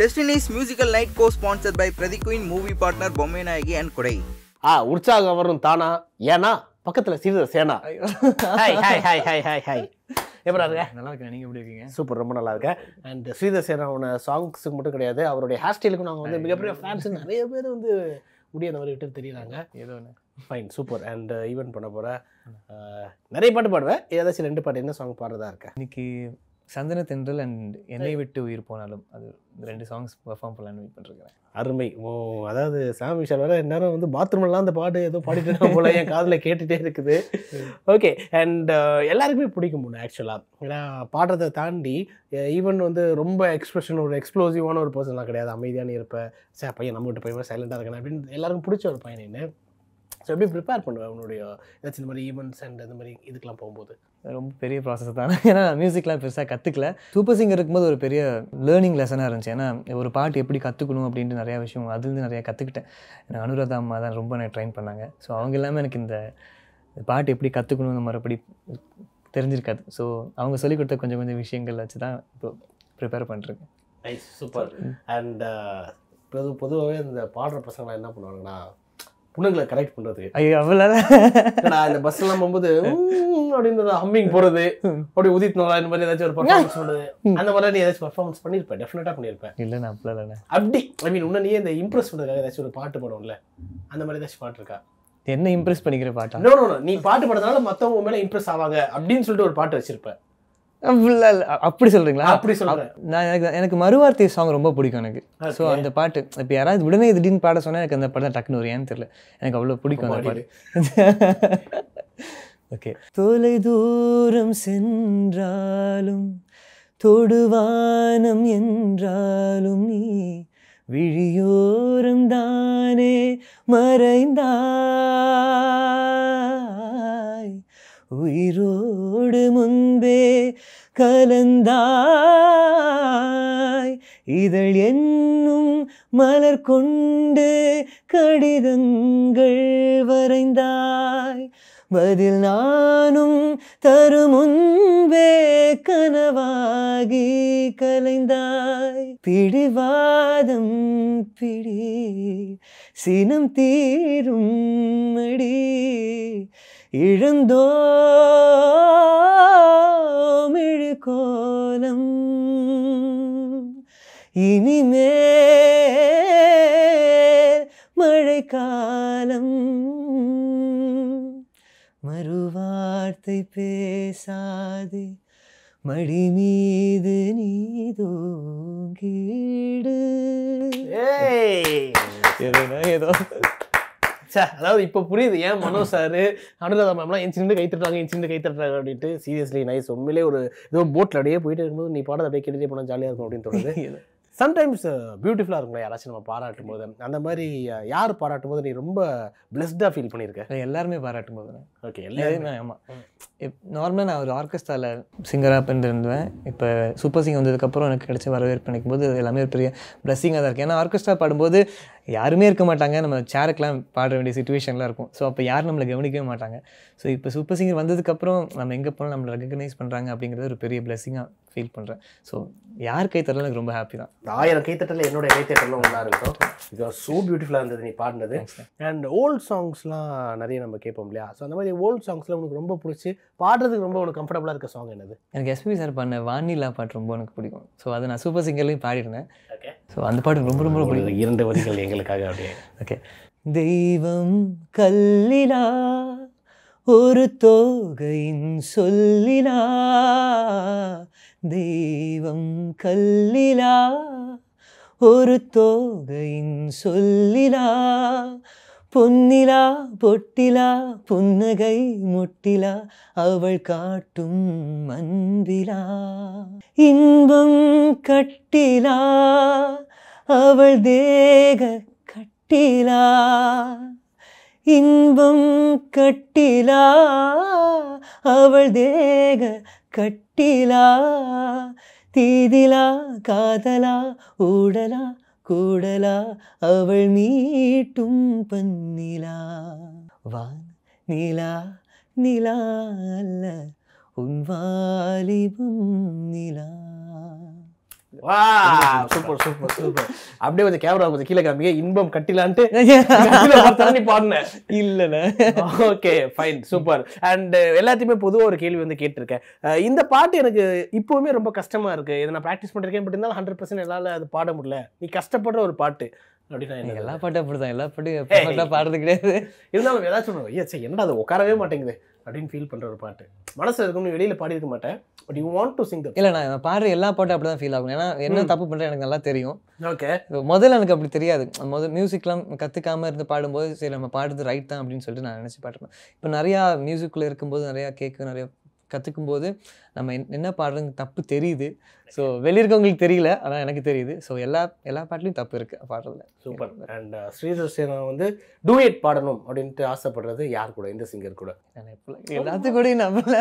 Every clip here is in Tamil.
destinies musical night cosponsor by பிரதிகுயின் மூவி பார்ட்னர் பொம்மை நாயகி அண்ட் குடை ஆ உற்சாகம் வரும் தானா ஏன்னா பக்கத்துல Sridhar Sena hi hi hi hi hi hi எப்படி இருக்க நல்லா இருக்கேன் நீங்கள் எப்படி இருக்கீங்க சூப்பர் ரொம்ப நல்லா இருக்கேன் அண்ட் ஸ்ரீதர் சேனாவோட சாங்ஸுக்கு மட்டும் கிடையாது அவருடைய ஹேர் ஸ்டைலுக்கும் நாங்கள் வந்து மிகப்பெரிய ஃபேன்ஸ் நிறைய பேர் வந்து முடியாதவரை தெரியுறாங்க ஏதோ ஒன்று ஃபைன் சூப்பர் அண்ட் ஈவெண்ட் பண்ண போகிறேன் நிறைய பாட்டு பாடுவேன் ஏதாச்சும் ரெண்டு பாட்டு என்ன சாங் பாடுறதா இருக்கேன் இன்னைக்கு சந்தன தென்றல் அண்ட் என்னை விட்டு உயிர் போனாலும் அது ரெண்டு சாங்ஸ் பெர்ஃபார்ம் பண்ணலாம் வெயிட் பண்ணிருக்கேன் அருமை ஓ அதாவது சாம் விஷால் வேற நேரம் வந்து பாத்ரூம்லாம் அந்த பாட்டு ஏதோ பாடிட்டு போல என் காதில் கேட்டுகிட்டே இருக்குது ஓகே அண்ட் uh, எல்லாருக்குமே பிடிக்கும் ஒன்று ஆக்சுவலாக ஏன்னா பாடுறதை தாண்டி ஈவன் வந்து ரொம்ப எக்ஸ்பிரஷன் ஒரு எக்ஸ்ப்ளோசிவான ஒரு பர்சன்லாம் கிடையாது அமைதியான இருப்பேன் சே பையன் நம்மகிட்ட போய் சைலண்டாக இருக்கணும் அப்படின்னு எல்லாருக்கும் பிடிச்ச ஒரு பையன் என்ன ஸோ எப்படி ப்ரிப்பேர் பண்ணுவேன் உன்னுடைய ஏதாச்சும் இந்த மாதிரி ஈவெண்ட்ஸ் அண்ட் இந்த மாதிரி இதுக்கெலாம் போகும்போது ரொம்ப பெரிய ப்ராசஸ் தான் ஏன்னா நான் மியூசிக்லாம் பெருசாக கற்றுக்கல சூப்பர் சிங்கர் இருக்கும்போது ஒரு பெரிய லேர்னிங் லெசனாக இருந்துச்சு ஏன்னா ஒரு பாட்டு எப்படி கற்றுக்கணும் அப்படின்ட்டு நிறையா விஷயம் அதுலேருந்து நிறையா கற்றுக்கிட்டேன் அனுராதா அம்மா தான் ரொம்ப நான் ட்ரைன் பண்ணாங்க ஸோ அவங்க எல்லாமே எனக்கு இந்த பாட்டு எப்படி கற்றுக்கணும் மறுபடி தெரிஞ்சிருக்காது ஸோ அவங்க சொல்லிக் கொடுத்த கொஞ்சம் கொஞ்சம் விஷயங்கள் வச்சு தான் இப்போ ப்ரிப்பேர் பண்ணுறேன் நைஸ் சூப்பர் அண்ட் பொது பொதுவாகவே இந்த பாடுற பசங்களாம் என்ன பண்ணுவாங்கன்னா உணர்களை கரெக்ட் பண்ணுறது ஐயோ அவ்வளோ நான் இந்த எல்லாம் போகும்போது அப்படின்னு ஹம்மிங் போறது அப்படி உதித் நாராயண் மாதிரி ஏதாச்சும் ஒரு பர்ஃபார்மன்ஸ் பண்ணுறது அந்த மாதிரி நீ ஏதாச்சும் பர்ஃபார்மன்ஸ் பண்ணியிருப்பேன் டெஃபினட்டாக பண்ணியிருப்பேன் இல்ல நான் அப்படிலாம் அப்படி ஐ மீன் உன்னை நீ இந்த இம்ப்ரெஸ் பண்ணுறதுக்காக ஏதாச்சும் ஒரு பாட்டு பாடுவோம்ல அந்த மாதிரி ஏதாச்சும் பாட்டு இருக்கா என்ன இம்ப்ரெஸ் பண்ணிக்கிற பாட்டா நோ நோ நீ பாட்டு பாடுறதுனால மத்தவங்க மேலே இம்ப்ரெஸ் ஆவாங்க அப்படின்னு சொல்லிட்டு ஒரு பாட்டு வச்சிருப்பேன் அப்படி சொல்றீங்களா அப்படி சொல்றேன் நான் எனக்கு எனக்கு மறுவார்த்தை சாங் ரொம்ப பிடிக்கும் எனக்கு ஸோ அந்த பாட்டு இப்போ யாராவது உடனே திடீர்னு பாட சொன்னால் எனக்கு அந்த படம் டக்குன்னு ஒரு ஏன்னு தெரியல எனக்கு அவ்வளோ பிடிக்கும் அந்த பாட்டு ஓகே தொலை தூரம் சென்றாலும் தொடுவானம் என்றாலும் நீ விழியோரம் தானே மறைந்தா உயிரோடு முன்பே கலந்தாய் இதழ் என்னும் மலர் கொண்டு கடிதங்கள் வரைந்தாய் பதில் நானும் தரும் முன்பே கனவாகி கலைந்தாய் பிடிவாதம் பிடி சினம் தீரும் அடி இழந்தோம் இழுகோலம் இனிமேல் மழைக்காலம் மறுவார்த்தை பேசாதே மடி மீது நீதோ நீதோங்கீடு ஏதோ சார் அதாவது இப்போ புரியுது ஏன் மனோ சார் அனுராதா மேம்லாம் என் சின்ன கை தட்டுறாங்க என் சின்ன கை தட்டுறாங்க அப்படின்ட்டு சீரியஸ்லி நைஸ் உண்மையிலே ஒரு ஏதோ போட்டில் அப்படியே போயிட்டு இருக்கும்போது நீ பாடத்தை அப்படியே கேட்டுட்டே போனால் ஜாலியாக இருக்கும் அப்படின்னு தோணுது சம்டைம்ஸ் பியூட்டிஃபுல்லாக uh, இருக்கும்ல யாராச்சும் நம்ம பாராட்டும் போது அந்த மாதிரி யார் பாராட்டும் போது நீ ரொம்ப பிளெஸ்டாக ஃபீல் பண்ணியிருக்க எல்லாருமே பாராட்டும் போது ஓகே எல்லாருமே ஆமாம் நார்மலாக நான் ஒரு ஆர்கெஸ்ட்ராவில் சிங்கராக பண்ணிருந்தேன் இப்போ சூப்பர் சிங்கர் வந்ததுக்கப்புறம் எனக்கு கிடைச்ச வரவேற்பு நினைக்கும் போது எல்லாமே ஒரு பெரிய ப்ளஸ்ஸிங்காக தான் இருக்குது ஏன்னா ஆர்கெஸ்ட்ரா பாடும்போது யாருமே இருக்க மாட்டாங்க நம்ம சேருக்கெலாம் பாட வேண்டிய சுச்சுவேஷன்லாம் இருக்கும் ஸோ அப்போ யாரும் நம்மளை கவனிக்கவே மாட்டாங்க ஸோ இப்போ சூப்பர் சிங்கர் வந்ததுக்கப்புறம் நம்ம எங்கே போனால் நம்மளை ரெக்கக்னைஸ் பண்ணுறாங்க அப்படிங்கிறது ஒரு பெரிய பிளெஸிங்காக ஃபீல் பண்ணுறேன் ஸோ யார் கைத்தட்டலும் எனக்கு ரொம்ப ஹாப்பி தான் ஆயிரம் கைத்தட்டல என்னோட கைத்தட்டலும் ஒன்றா இருக்கும் இது ஸோ பியூட்டிஃபுல்லாக இருந்தது நீ பாடினது அண்ட் ஓல்ட் சாங்ஸ்லாம் நிறைய நம்ம கேட்போம் இல்லையா ஸோ அந்த மாதிரி ஓல்ட் சாங்ஸில் உனக்கு ரொம்ப பிடிச்சி பாடுறதுக்கு ரொம்ப உனக்கு கம்ஃபர்டபுளாக இருக்க சாங் என்னது எனக்கு எஸ்பி சார் பண்ண வானிலா பாட்டு ரொம்ப எனக்கு பிடிக்கும் ஸோ அதை நான் சூப்பர் சிங்கர்லேயும் பாடிருந்தேன் இருக்கேன் ஸோ அந்த பாட்டு ரொம்ப ரொம்ப பிடிக்கும் இரண்டு வரிகள் எங்களுக்காக அப்படியே ஓகே தெய்வம் கல்லினா ஒரு தோகையின் சொல்லினா தெய்வம் கல்லிலா ஒரு தோகையின் சொல்லினா பொன்னிலா பொட்டிலா புன்னகை முட்டிலா அவள் காட்டும் அன்பிலா இன்பம் கட்டிலா அவள் தேக கட்டிலா இன்பம் கட்டிலா அவள் தேக கட்டிலா தீதிலா காதலா ஊடலா കൂടല അവൾ നീട്ടും പന്നില വാ നില നില അല്ല ഉൻവാലിപം നില சூப்பர் சூப்பர் சூப்பர் அப்படியே கொஞ்சம் கேமரா கொஞ்சம் கீழே காமிக்க இன்பம் கட்டிலான்ட்டு நீ பாடின ஓகே ஃபைன் சூப்பர் அண்ட் எல்லாத்தையுமே பொதுவாக ஒரு கேள்வி வந்து கேட்டிருக்கேன் uh, இந்த பாட்டு எனக்கு இப்போவுமே ரொம்ப கஷ்டமாக இருக்குது இதை நான் ப்ராக்டிஸ் பண்ணிருக்கேன் பட் இருந்தாலும் ஹண்ட்ரட் பர்சன்ட் என்னால் அது பாட முடியல நீ கஷ்டப்படுற ஒரு பாட்டு அப்படின்னா எல்லா பாட்டும் அப்படிதான் எல்லா பாட்டும் பாட்டெல்லாம் பாடுறது கிடையாது இருந்தாலும் ஏதாச்சும் ஒன்று ஐயா சரி என்னடா அது உட்காரவே மாட்டேங்குது அப்படின்னு ஃபீல் பண்ணுற ஒரு பாட்டு மனசில் இருக்கும்னு வெளியில் பாடி இருக்க மாட்டேன் but you want to sing இல்லை நான் பாடுற எல்லா பாட்டும் அப்படி தான் ஃபீல் ஆகும் ஏன்னா என்ன தப்பு பண்ணுறேன் எனக்கு நல்லா தெரியும் ஓகே முதல்ல எனக்கு அப்படி தெரியாது முதல் மியூசிக்லாம் கற்றுக்காமல் இருந்து பாடும்போது சரி நம்ம பாடுறது ரைட் தான் அப்படின்னு சொல்லிட்டு நான் நினச்சி பாடுறேன் இப்போ நிறையா மியூசிக்கில் இருக்கும்போது நிறையா கேட்கும் நிறையா கற்றுக்கும் போது நம்ம என்ன பாடுறது தப்பு தெரியுது ஸோ வெளியிருக்கவங்களுக்கு தெரியல ஆனால் எனக்கு தெரியுது ஸோ எல்லா எல்லா பாட்டிலையும் தப்பு இருக்குது பாடுறதுல super and uh, Sridhar Sena வந்து டூயட் பாடணும் அப்படின்ட்டு ஆசைப்படுறது யார் கூட இந்த சிங்கர் கூட எல்லாத்து கூட நான்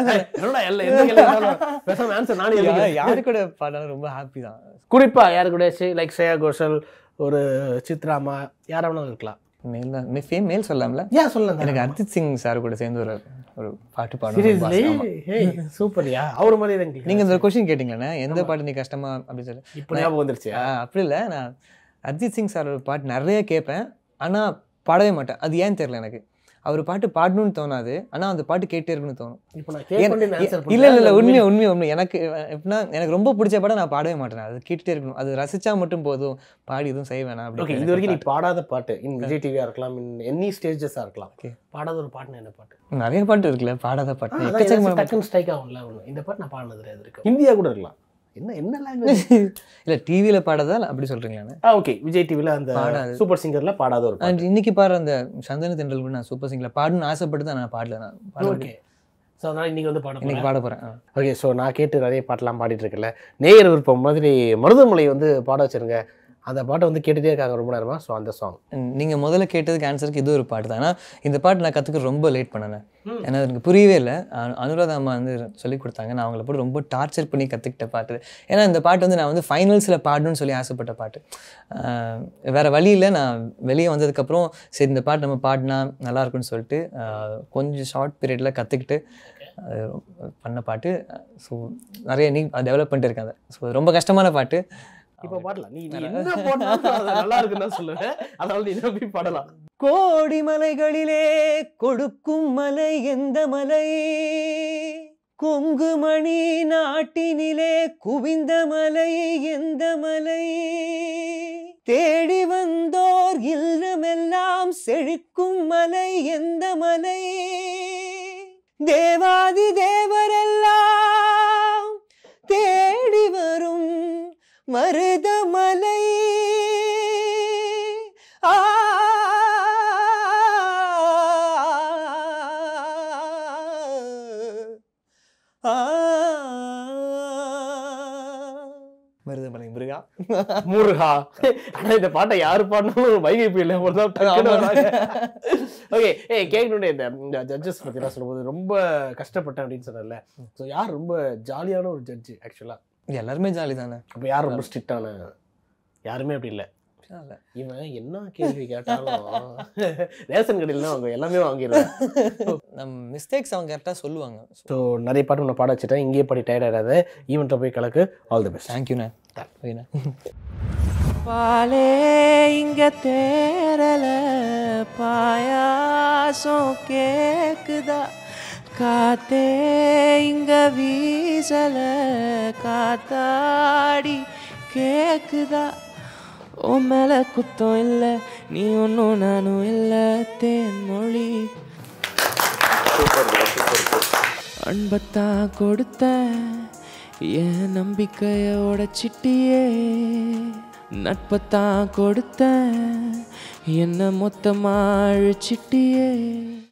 யாரு கூட பாடலாம் ரொம்ப ஹாப்பி தான் குறிப்பாக யாரு கூட லைக் ஸ்ரேயா கோஷல் ஒரு சித்ராமா யாராவது இருக்கலாம் மேல் தான் ஃபேம் மேல் சொல்லாமல ஏன் சொல்லலாம் எனக்கு அர்ஜித் சிங் சார் கூட சேர்ந்து ஒரு ஒரு பாட்டு பாடணும் சூப்பர்யா அவர் மாதிரி நீங்கள் இந்த கொஷின் கேட்டிங்களேண்ணே எந்த பாட்டு நீ கஷ்டமா அப்படின்னு சொல்லி இப்போ ஞாபகம் வந்துருச்சு அப்படி இல்லை நான் அர்ஜித் சிங் சாரோட பாட்டு நிறைய கேட்பேன் ஆனால் பாடவே மாட்டேன் அது ஏன்னு தெரில எனக்கு அவர் பாட்டு பாடணும்னு தோணாது ஆனால் அந்த பாட்டு கேட்டே இருக்குன்னு தோணும் இல்லை இல்லை உண்மையை உண்மையை உண்மை எனக்கு எப்படின்னா எனக்கு ரொம்ப பிடிச்ச பாடம் நான் பாடவே மாட்டேன் அது கேட்டுட்டே இருக்கணும் அது ரசிச்சா மட்டும் போதும் பாடி எதுவும் செய்ய வேணாம் அப்படி இது வரைக்கும் நீ பாடாத பாட்டு இன் விஜய் டிவியாக இருக்கலாம் இன் எனி ஸ்டேஜஸாக இருக்கலாம் பாடாத ஒரு பாட்டுனா என்ன பாட்டு நிறைய பாட்டு இருக்குல்ல பாடாத பாட்டு ஸ்ட்ரைக் ஆகும்ல இந்த பாட்டு நான் பாடினது இருக்கு இந்தியா கூட இருக்கலாம் என்ன என்ன லாங்குவேஜ் இல்லை டிவியில் பாடாதால் அப்படி சொல்கிறீங்களாண்ணே ஆ ஓகே விஜய் டிவியில் அந்த சூப்பர் சிங்கர்ல பாடாத ஒரு அண்ட் இன்னைக்கு பாடுற அந்த சந்தன தென்றல் நான் சூப்பர் சிங்கரில் பாடணும்னு ஆசைப்பட்டு தான் நான் பாடல நான் ஓகே ஸோ அதனால் இன்றைக்கி வந்து பாட இன்றைக்கி பாட போகிறேன் ஓகே ஸோ நான் கேட்டு நிறைய பாட்டெலாம் பாடிட்டு இருக்கல நேயர் விருப்பம் மாதிரி மருதமலை வந்து பாட வச்சுருங்க அந்த பாட்டை வந்து கேட்டுகிட்டே இருக்காங்க ரொம்ப நேரமாக ஸோ அந்த சாங் நீங்கள் முதல்ல கேட்டதுக்கு ஆன்சருக்கு இது ஒரு பாட்டு தான் ஆனால் இந்த பாட்டு நான் கற்றுக்க ரொம்ப லேட் பண்ணினேன் ஏன்னா எனக்கு புரியவே இல்லை அனுராதா அம்மா வந்து சொல்லி கொடுத்தாங்க நான் அவங்கள போட்டு ரொம்ப டார்ச்சர் பண்ணி கற்றுக்கிட்ட பாட்டு ஏன்னா இந்த பாட்டு வந்து நான் வந்து ஃபைனல்ஸில் பாடணும்னு சொல்லி ஆசைப்பட்ட பாட்டு வேறு வழியில் நான் வெளியே வந்ததுக்கப்புறம் சரி இந்த பாட்டு நம்ம பாடினா நல்லாயிருக்குன்னு சொல்லிட்டு கொஞ்சம் ஷார்ட் பீரியடில் கற்றுக்கிட்டு பண்ண பாட்டு ஸோ நிறைய நீ டெவலப் பண்ணிட்டு இருக்காங்க ஸோ ரொம்ப கஷ்டமான பாட்டு இப்ப பாடலாம் நீ என்ன போட்டாலும் நல்லா இருக்குன்னு சொல்லுவேன் அதனால நீ நம்பி பாடலாம் கோடி மலைகளிலே கொடுக்கும் மலை எந்த மலை கொங்குமணி நாட்டினிலே குவிந்த மலை எந்த மலை தேடி வந்தோர் இல்லமெல்லாம் செழிக்கும் மலை எந்த மலை தேவாதி தே மருதமலை முருகா முருகா ஆனா இந்த பாட்டை யார் பாடினாலும் வைகை புயல் ஓகே ஏ கேட்கணுடைய இந்த ஜட்ஜஸ் பற்றிலாம் சொல்லும்போது ரொம்ப கஷ்டப்பட்டேன் அப்படின்னு சொன்னல ஸோ யார் ரொம்ப ஜாலியான ஒரு ஜட்ஜு ஆக்சுவலாக எல்லாருமே ஜாலி தானே அப்போ யார் ரொம்ப ஸ்ட்ரிக்டான யாருமே அப்படி இல்லை இவன் என்ன கேள்வி கேட்டாலும் ரேஷன் கடையில் அவங்க எல்லாமே வாங்கிடுவேன் நம்ம மிஸ்டேக்ஸ் அவங்க கரெக்டாக சொல்லுவாங்க ஸோ நிறைய பாட்டு உன்னை பாட வச்சுட்டேன் இங்கேயே பாடி டயர்ட் ஆகிடாத ஈவெண்ட்டை போய் கலக்கு ஆல் தி பெஸ்ட் தேங்க்யூண்ணே பாலே இங்க தேரல பாயாசம் கேக்குதா காத்தே இங்க வீசல காத்தாடி கேக்குதா ஓ மேல குத்தம் இல்லை நீ ஒன்றும் நானும் இல்லை தேன்மொழி அன்பத்தான் கொடுத்த என் நம்பிக்கைய உடைச்சிட்டியே நட்பத்தான் கொடுத்த என்ன மொத்தமா அழிச்சிட்டியே